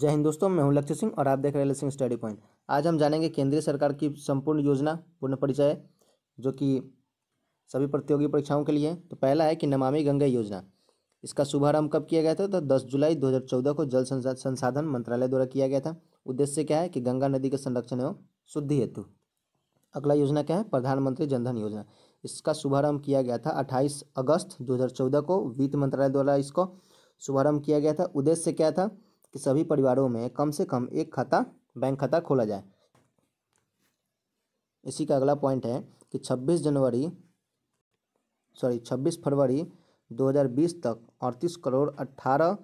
जय हिंद दोस्तों मैं हूं लक्ष्य सिंह और आप देख रहे हैं सिंह स्टडी पॉइंट आज हम जानेंगे केंद्रीय सरकार की संपूर्ण योजना पूर्ण परिचय जो कि सभी प्रतियोगी परीक्षाओं के लिए है तो पहला है कि नमामि गंगे योजना इसका शुभारंभ कब किया गया था तो दस जुलाई 2014 को जल संसाधन मंत्रालय द्वारा किया गया था उद्देश्य क्या है कि गंगा नदी के संरक्षण एवं शुद्धि हेतु अगला योजना क्या है प्रधानमंत्री जनधन योजना इसका शुभारंभ किया गया था 28 अगस्त 2014 को वित्त मंत्रालय द्वारा इसको शुभारंभ किया गया था उद्देश्य क्या था कि सभी परिवारों में कम से कम एक खाता बैंक खाता खोला जाए इसी का अगला पॉइंट है कि 26 जनवरी सॉरी 26 फरवरी 2020 तक अड़तीस करोड़ 18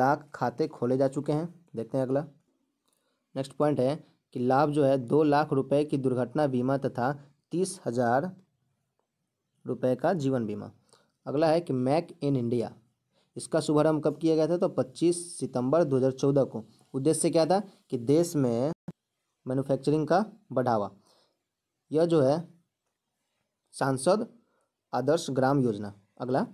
लाख खाते खोले जा चुके हैं देखते हैं अगला नेक्स्ट पॉइंट है कि लाभ जो है दो लाख रुपए की दुर्घटना बीमा तथा तीस हज़ार रुपये का जीवन बीमा अगला है कि मैक इन इंडिया इसका शुभारंभ कब किया गया था तो 25 सितंबर 2014 को उद्देश्य क्या था कि देश में मैन्युफैक्चरिंग का बढ़ावा यह जो है सांसद आदर्श ग्राम योजना अगला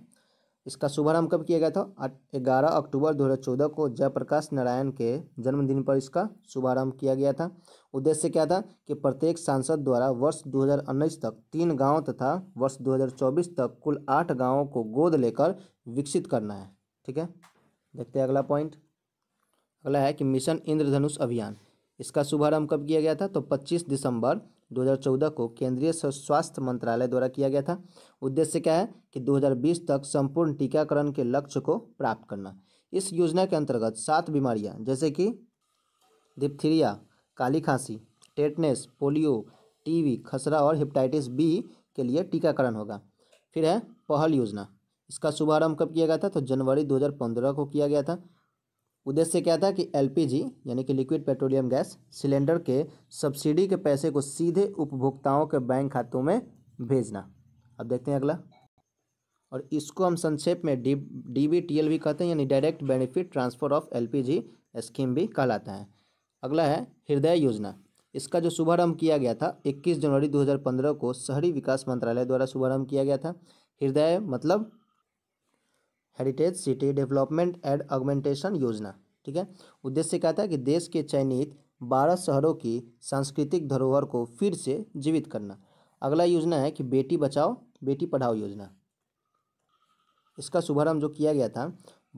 इसका शुभारंभ कब किया गया था ग्यारह अक्टूबर 2014 को जयप्रकाश नारायण के जन्मदिन पर इसका शुभारंभ किया गया था उद्देश्य क्या था कि प्रत्येक सांसद द्वारा वर्ष उन्नीस तक तीन गांव तथा वर्ष 2024 तक कुल आठ गांवों को गोद लेकर विकसित करना है ठीक है देखते हैं अगला पॉइंट अगला है कि मिशन इंद्रधनुष अभियान इसका शुभारम्भ कब किया गया था तो पच्चीस दिसंबर 2014 को केंद्रीय स्वास्थ्य मंत्रालय द्वारा किया गया था उद्देश्य क्या है कि 2020 तक संपूर्ण टीकाकरण के लक्ष्य को प्राप्त करना इस योजना के अंतर्गत सात बीमारियां जैसे कि डिप्थीरिया काली खांसी टेटनेस पोलियो टीवी खसरा और हेपेटाइटिस बी के लिए टीकाकरण होगा फिर है पहल योजना इसका शुभारंभ कब किया गया था तो जनवरी 2015 को किया गया था उद्देश्य क्या था कि एलपीजी यानी कि लिक्विड पेट्रोलियम गैस सिलेंडर के सब्सिडी के पैसे को सीधे उपभोक्ताओं के बैंक खातों में भेजना अब देखते हैं अगला और इसको हम संक्षेप में D D B T L भी कहते हैं यानी direct benefit transfer of L P G scheme भी कहलाता है अगला है हृदय योजना इसका जो शुभारंभ किया गया था 21 जनवरी 2015 को शहरी विकास मंत्रालय द्वारा शुभारंभ किया गया था हृदय मतलब heritage city development and augmentation योजना ठीक है उद्देश्य क्या था कि देश के चयनित बारह शहरों की सांस्कृतिक धरोहर को फिर से जीवित करना अगला योजना है कि बेटी बचाओ बेटी पढ़ाओ योजना इसका शुभारंभ जो किया गया था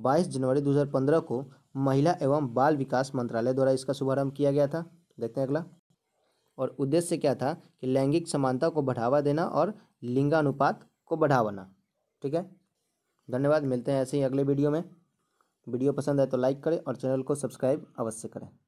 22 जनवरी 2015 को महिला एवं बाल विकास मंत्रालय द्वारा इसका शुभारंभ किया गया था देखते हैं अगला और उद्देश्य क्या था कि लैंगिक समानता को बढ़ावा देना और लिंगानुपात को बढ़ावाना ठीक है धन्यवाद मिलते हैं ऐसे ही अगले वीडियो में वीडियो पसंद है तो लाइक करें और चैनल को सब्सक्राइब अवश्य करें